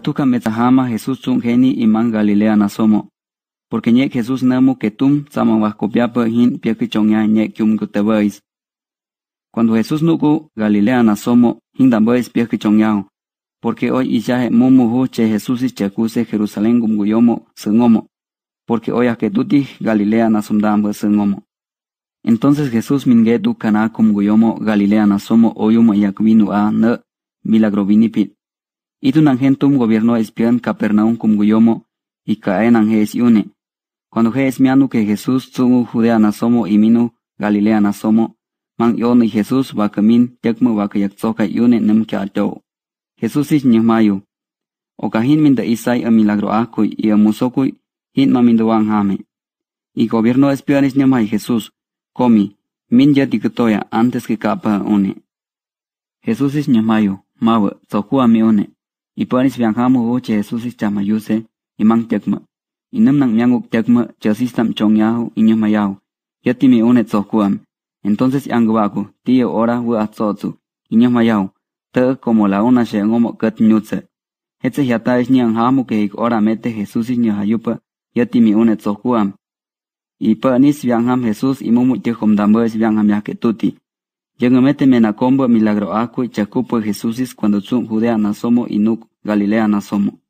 tuka metzahama Jesús tum geni man Galilea nasomo. Porque ñe Jesús nemo que tum saman vascopiapa hin piakichonya ñe kium kutebais. Cuando Jesús nuku Galilea nasomo hin dambais Porque hoy ya mumu che Jesús y chakuse Jerusalén gumguyomo sengomo. Porque hoy aketuti Galilea nasum dambo sengomo. Entonces Jesús mingetu kana gumguyomo Galilea nasomo oyuma yakvinu a ne milagrovinipit. Y tu angentum gobierno espian Capernaum cum guyomo y caen anges yune. Cuando es mianu que Jesús tsungu judea nasomo y minu Galilea nasomo, man yon y Jesús que tekmu yune yune nem kiato. Jesús is nyumayu. Okahin minda isai a milagro akui y a musokui hin maminduan jame. Y gobierno espian es nyumay Jesús, comi, min ya yatikatoya antes que capa une. Jesús es nyumayu, mawe, tsokua mi une. Iparis viajamo o Jesus sistema yuse imang tekma. Inam nang miang uk tekma chasistam chongyahu inyo mayahu. Yati mi unet sokuam. Entonces yanguaku, tío ora wu atsotsu, inyo mayahu. Te como la una she ngomo kat nyutse. Hetze yata es nyang hamu ke ik ora mete Jesus inyo hayupa. Yati mi unet sokuam. Iparis viajam Jesus imumu tihom dambes viajam yaketuti. tuti. acombo combo milagro y y Jesúsis cuando tsun Judea nasomo y nuc Galilea nasomo.